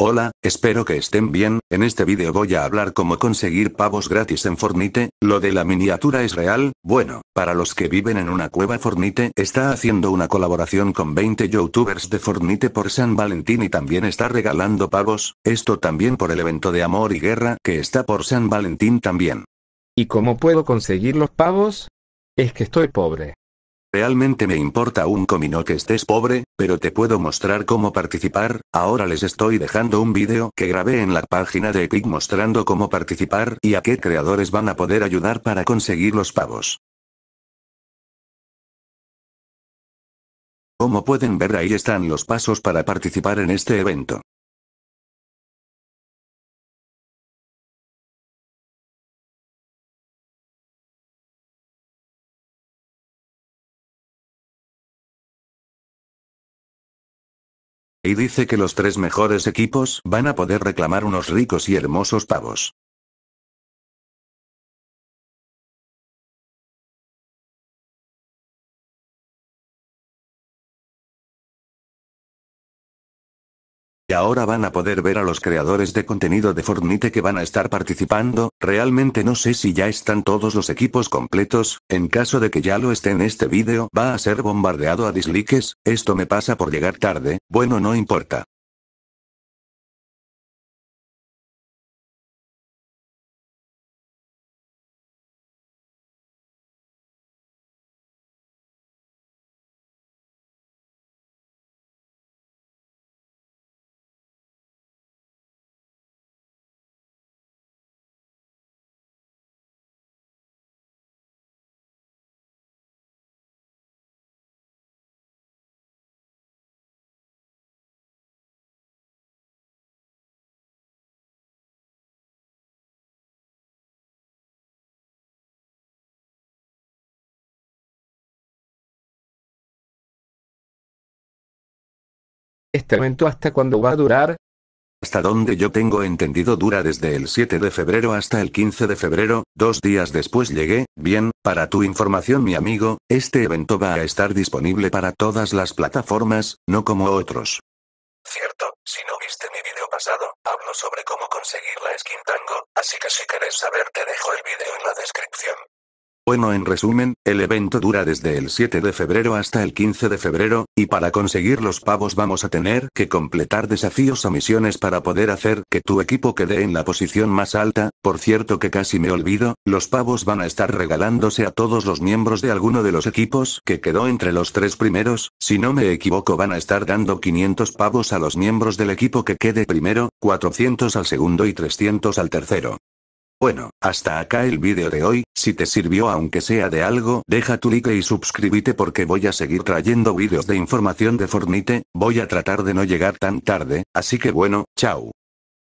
Hola, espero que estén bien, en este vídeo voy a hablar cómo conseguir pavos gratis en Fornite, lo de la miniatura es real, bueno, para los que viven en una cueva Fornite está haciendo una colaboración con 20 youtubers de Fornite por San Valentín y también está regalando pavos, esto también por el evento de amor y guerra que está por San Valentín también. ¿Y cómo puedo conseguir los pavos? Es que estoy pobre. Realmente me importa un comino que estés pobre, pero te puedo mostrar cómo participar, ahora les estoy dejando un vídeo que grabé en la página de Epic mostrando cómo participar y a qué creadores van a poder ayudar para conseguir los pavos. Como pueden ver ahí están los pasos para participar en este evento. y dice que los tres mejores equipos van a poder reclamar unos ricos y hermosos pavos. Y ahora van a poder ver a los creadores de contenido de Fortnite que van a estar participando, realmente no sé si ya están todos los equipos completos, en caso de que ya lo esté en este vídeo va a ser bombardeado a dislikes, esto me pasa por llegar tarde, bueno no importa. este evento hasta cuándo va a durar? Hasta donde yo tengo entendido dura desde el 7 de febrero hasta el 15 de febrero, dos días después llegué, bien, para tu información mi amigo, este evento va a estar disponible para todas las plataformas, no como otros. Cierto, si no viste mi video pasado, hablo sobre cómo conseguir la skin tango, así que si querés saber te dejo el video en la descripción. Bueno en resumen, el evento dura desde el 7 de febrero hasta el 15 de febrero, y para conseguir los pavos vamos a tener que completar desafíos o misiones para poder hacer que tu equipo quede en la posición más alta, por cierto que casi me olvido, los pavos van a estar regalándose a todos los miembros de alguno de los equipos que quedó entre los tres primeros, si no me equivoco van a estar dando 500 pavos a los miembros del equipo que quede primero, 400 al segundo y 300 al tercero. Bueno, hasta acá el vídeo de hoy, si te sirvió aunque sea de algo, deja tu like y suscríbete porque voy a seguir trayendo vídeos de información de Fornite, voy a tratar de no llegar tan tarde, así que bueno, chao.